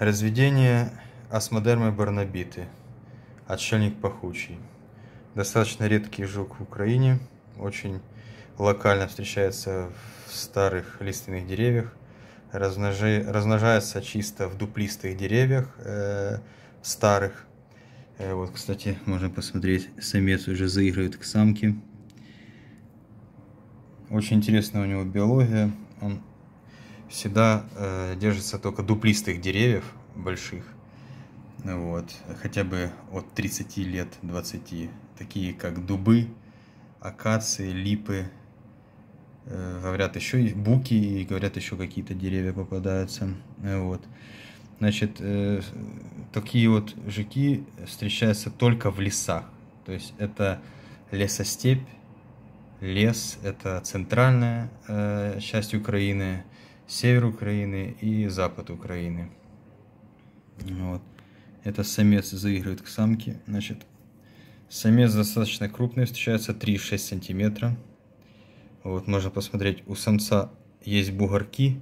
Разведение осмодермы барнабиты. Отшельник пахучий. Достаточно редкий жук в Украине. Очень локально встречается в старых лиственных деревьях. Размножи... Размножается чисто в дуплистых деревьях э, старых. Э, вот, кстати, можно посмотреть, самец уже заигрывает к самке. Очень интересная у него биология. Он всегда э, держится только дуплистых деревьев больших. Ну вот, хотя бы от 30 лет 20. Такие как дубы, акации, липы. Э, говорят еще и буки, и говорят еще какие-то деревья попадаются. Э, вот. Значит, э, такие вот жуки встречаются только в лесах. То есть это лесостепь, лес, это центральная э, часть Украины, север Украины и запад Украины. Вот. Это самец заигрывает к самке. Значит, самец достаточно крупный, встречается 3-6 сантиметра. Вот, можно посмотреть, у самца есть бугорки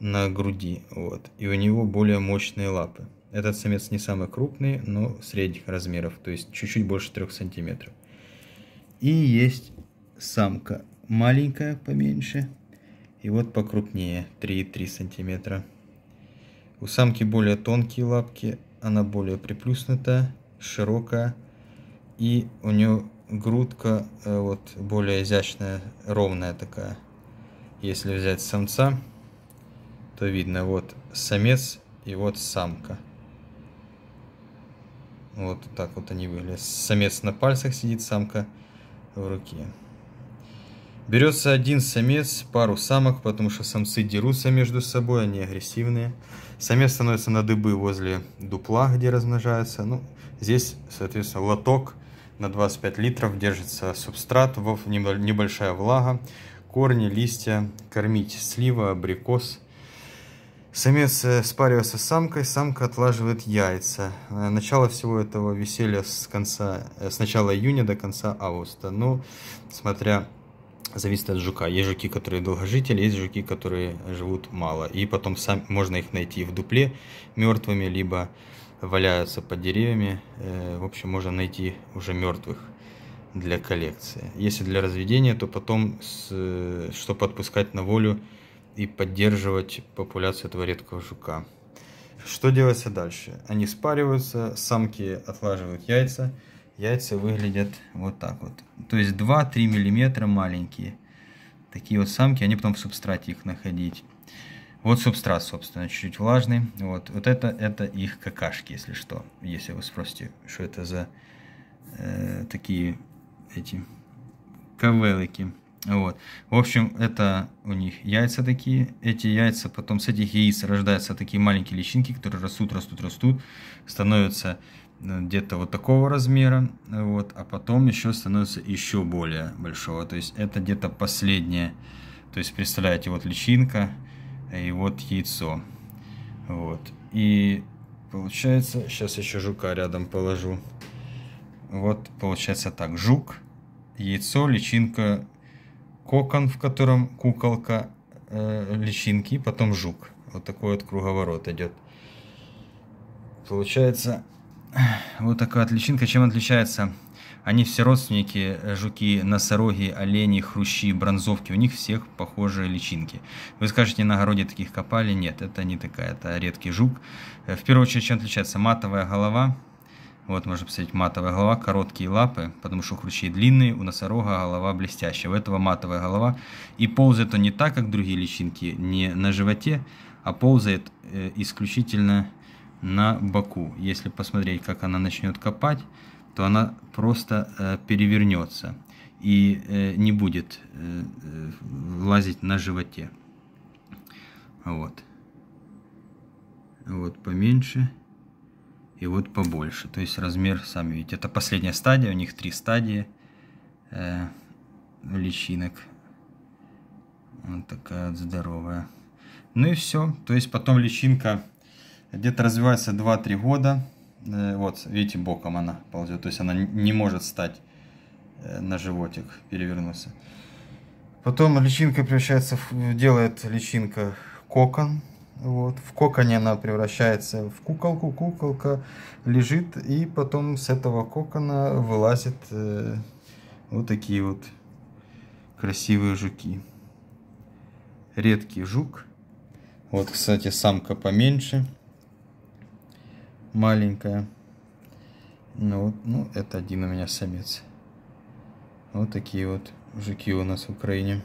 на груди, вот, и у него более мощные лапы. Этот самец не самый крупный, но средних размеров, то есть чуть-чуть больше 3 сантиметров. И есть самка маленькая, поменьше, и вот покрупнее, 3,3 см. У самки более тонкие лапки, она более приплюснутая, широкая. И у нее грудка э, вот более изящная, ровная такая. Если взять самца, то видно вот самец и вот самка. Вот так вот они выглядят. Самец на пальцах сидит, самка в руке. Берется один самец, пару самок, потому что самцы дерутся между собой, они агрессивные. Самец становится на дыбы возле дупла, где размножается. Ну, здесь, соответственно, лоток на 25 литров, держится субстрат, небольшая влага, корни, листья, кормить слива, абрикос. Самец э, спаривается с самкой, самка отлаживает яйца. Э, начало всего этого веселья с, конца, э, с начала июня до конца августа. Ну, смотря зависит от жука. Есть жуки, которые долгожители, есть жуки, которые живут мало. И потом сам, можно их найти в дупле мертвыми, либо валяются под деревьями. Э, в общем, можно найти уже мертвых для коллекции. Если для разведения, то потом, с, чтобы отпускать на волю и поддерживать популяцию этого редкого жука. Что делается дальше? Они спариваются, самки отлаживают яйца, яйца выглядят вот так вот. То есть 2-3 миллиметра маленькие. Такие вот самки, они потом в субстрате их находить. Вот субстрат, собственно, чуть-чуть влажный. Вот, вот это, это их какашки, если что. Если вы спросите, что это за э, такие эти кавелыки. Вот. В общем, это у них яйца такие. Эти яйца, потом с этих яиц рождаются такие маленькие личинки, которые растут, растут, растут, становятся Э, где-то вот такого размера, вот, а потом еще становится еще более большого. То есть это где-то последнее. То есть представляете, вот личинка и вот яйцо. Вот. И получается, сейчас еще жука рядом положу. Вот получается так, жук, яйцо, личинка, кокон, в котором куколка э, личинки, потом жук. Вот такой вот круговорот идет. Получается вот такая отличинка. Чем отличается? Они все родственники, э, жуки, носороги, олени, хрущи, бронзовки. У них всех похожие личинки. Вы скажете, на огороде таких копали? Нет, это не такая, это редкий жук. Э, в первую очередь, чем отличается? Матовая голова. Вот, можно посмотреть, матовая голова, короткие лапы, потому что у хрущей длинные, у носорога голова блестящая. У этого матовая голова. И ползает он не так, как другие личинки, не на животе, а ползает э, исключительно на боку. Если посмотреть, как она начнет копать, то она просто э, перевернется и э, не будет э, э лазить на животе. Вот. Вот поменьше и вот побольше. То есть размер, сами видите, это последняя стадия, у них три стадии э, личинок. Вот такая вот здоровая. Ну и все. То есть потом личинка где-то развивается 2-3 года. Э, вот, видите, боком она ползет, то есть она не может стать э, на животик, перевернуться. Потом личинка превращается, в, делает личинка кокон. Вот. В коконе она превращается в куколку, куколка лежит, и потом с этого кокона вылазит э, вот такие вот красивые жуки. Редкий жук. Вот, кстати, самка поменьше маленькая. Ну, ну, это один у меня самец. Вот такие вот жуки у нас в Украине.